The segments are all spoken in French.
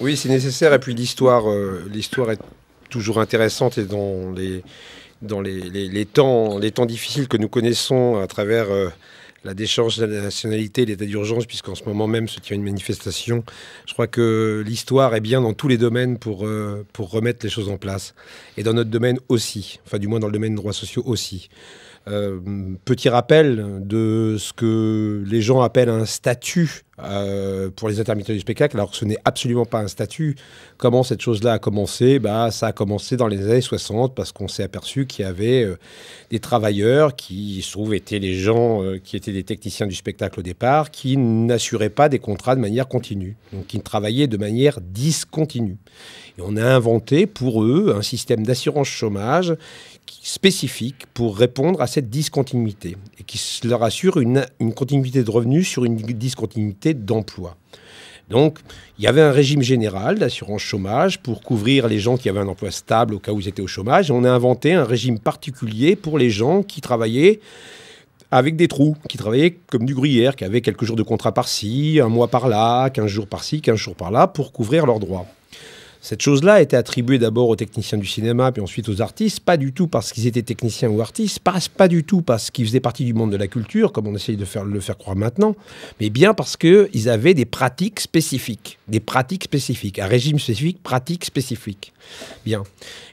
Oui, c'est nécessaire. Et puis l'histoire, euh, l'histoire est toujours intéressante et dans les, dans les, temps, les temps difficiles que nous connaissons à travers euh, la décharge de la nationalité, l'état d'urgence, puisqu'en ce moment même se tient une manifestation. Je crois que l'histoire est bien dans tous les domaines pour, euh, pour remettre les choses en place. Et dans notre domaine aussi, enfin du moins dans le domaine des droits sociaux aussi. Euh, petit rappel de ce que les gens appellent un statut euh, pour les intermittents du spectacle, alors que ce n'est absolument pas un statut. Comment cette chose-là a commencé bah, Ça a commencé dans les années 60 parce qu'on s'est aperçu qu'il y avait euh, des travailleurs qui, il se trouve, étaient les gens qui étaient des techniciens du spectacle au départ, qui n'assuraient pas des contrats de manière continue, donc qui travaillaient de manière discontinue. Et on a inventé pour eux un système d'assurance chômage spécifiques pour répondre à cette discontinuité et qui leur assure une, continuité de revenus sur une discontinuité d'emploi. Donc, il y avait un régime général d'assurance chômage pour couvrir les gens qui avaient un emploi stable au cas où ils étaient au chômage. on a inventé un régime particulier pour les gens qui travaillaient avec des trous, qui travaillaient comme du gruyère, qui avaient quelques jours de contrat par-ci, un mois par-là, 15 jours par-ci, 15 jours par-là, pour couvrir leurs droits. Cette chose-là était attribuée d'abord aux techniciens du cinéma, puis ensuite aux artistes, pas du tout parce qu'ils étaient techniciens ou artistes, pas, du tout parce qu'ils faisaient partie du monde de la culture, comme on essaye de faire, le faire croire maintenant, mais bien parce qu'ils avaient des pratiques spécifiques, des pratiques spécifiques, un régime spécifique, pratiques spécifiques. Bien.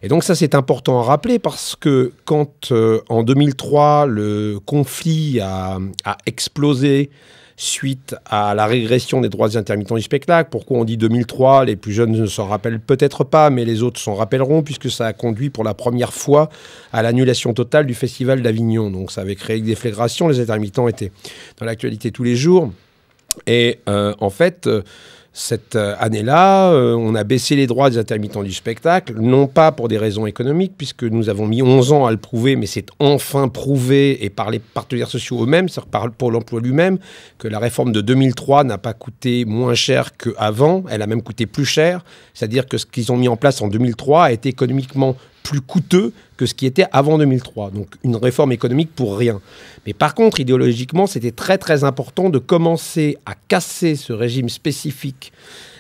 Et donc ça, c'est important à rappeler parce que quand euh, en 2003, le conflit a explosé, suite à la régression des droits des intermittents du spectacle. Pourquoi on dit 2003 Les plus jeunes ne s'en rappellent peut-être pas, mais les autres s'en rappelleront, puisque ça a conduit pour la première fois à l'annulation totale du Festival d'Avignon. Donc ça avait créé une déflagration, les intermittents étaient dans l'actualité tous les jours. Et euh, en fait... Euh, cette euh, année-là, euh, on a baissé les droits des intermittents du spectacle, non pas pour des raisons économiques, puisque nous avons mis 11 ans à le prouver, mais c'est enfin prouvé, et par les partenaires sociaux eux-mêmes, c'est-à-dire pour l'emploi lui-même, que la réforme de 2003 n'a pas coûté moins cher qu'avant, elle a même coûté plus cher, c'est-à-dire que ce qu'ils ont mis en place en 2003 a été économiquement plus coûteux que ce qui était avant 2003. Donc une réforme économique pour rien. Mais par contre, idéologiquement, c'était très très important de commencer à casser ce régime spécifique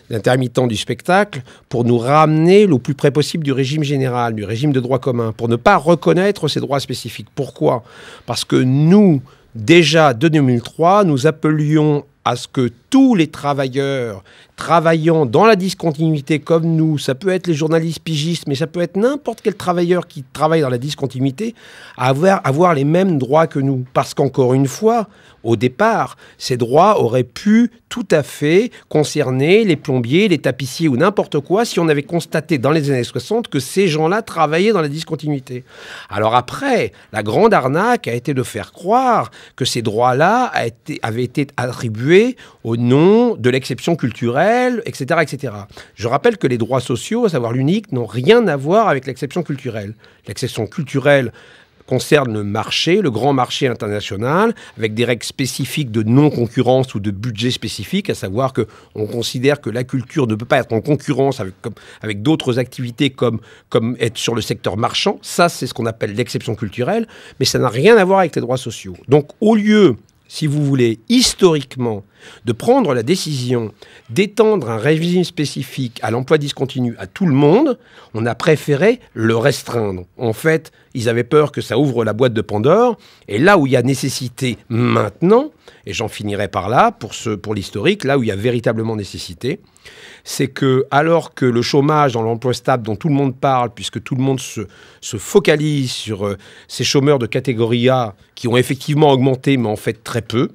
d'intermittent du spectacle pour nous ramener le plus près possible du régime général, du régime de droit commun, pour ne pas reconnaître ces droits spécifiques. Pourquoi Parce que nous, déjà de 2003, nous appelions à ce que tous les travailleurs travaillant dans la discontinuité comme nous, ça peut être les journalistes pigistes, mais ça peut être n'importe quel travailleur qui travaille dans la discontinuité, à avoir, les mêmes droits que nous. Parce qu'encore une fois, au départ, ces droits auraient pu tout à fait concerner les plombiers, les tapissiers ou n'importe quoi si on avait constaté dans les années 60 que ces gens-là travaillaient dans la discontinuité. Alors après, la grande arnaque a été de faire croire que ces droits-là avaient été attribués au nom de l'exception culturelle, etc., etc. Je rappelle que les droits sociaux, à savoir l'unique, n'ont rien à voir avec l'exception culturelle. L'exception culturelle concerne le marché, le grand marché international, avec des règles spécifiques de non-concurrence ou de budget spécifique, à savoir que on considère que la culture ne peut pas être en concurrence avec, d'autres activités comme, comme être sur le secteur marchand. Ça, c'est ce qu'on appelle l'exception culturelle, mais ça n'a rien à voir avec les droits sociaux. Donc, au lieu si vous voulez, historiquement, de prendre la décision d'étendre un régime spécifique à l'emploi discontinu à tout le monde, on a préféré le restreindre. En fait, ils avaient peur que ça ouvre la boîte de Pandore, et là où il y a nécessité maintenant, et j'en finirai par là, pour, pour l'historique, là où il y a véritablement nécessité, c'est que alors que le chômage dans l'emploi stable dont tout le monde parle, puisque tout le monde se, focalise sur euh, ces chômeurs de catégorie A qui ont effectivement augmenté, mais en fait très peu,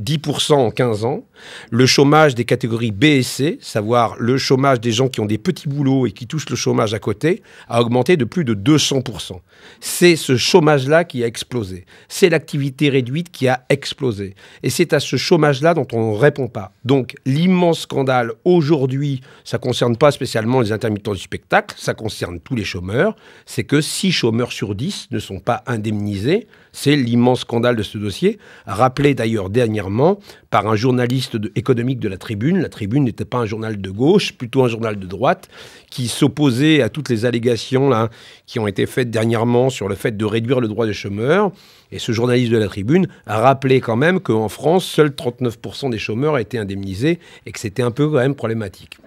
10% hein, en 15 ans. Le chômage des catégories B et C, savoir le chômage des gens qui ont des petits boulots et qui touchent le chômage à côté, a augmenté de plus de 200%. C'est ce chômage-là qui a explosé. C'est l'activité réduite qui a explosé. Et c'est à ce chômage-là dont on ne répond pas. Donc l'immense scandale aujourd'hui, ça ne concerne pas spécialement les intermittents du spectacle, ça concerne tous les chômeurs, c'est que 6 chômeurs sur 10 ne sont pas indemnisés. C'est l'immense scandale de ce dossier rappelé d'ailleurs dernièrement par un journaliste économique de la Tribune. La Tribune n'était pas un journal de gauche, plutôt un journal de droite, qui s'opposait à toutes les allégations là, qui ont été faites dernièrement sur le fait de réduire le droit des chômeurs. Et ce journaliste de la Tribune a rappelé quand même qu'en France, seuls 39% des chômeurs étaient indemnisés et que c'était un peu quand même problématique.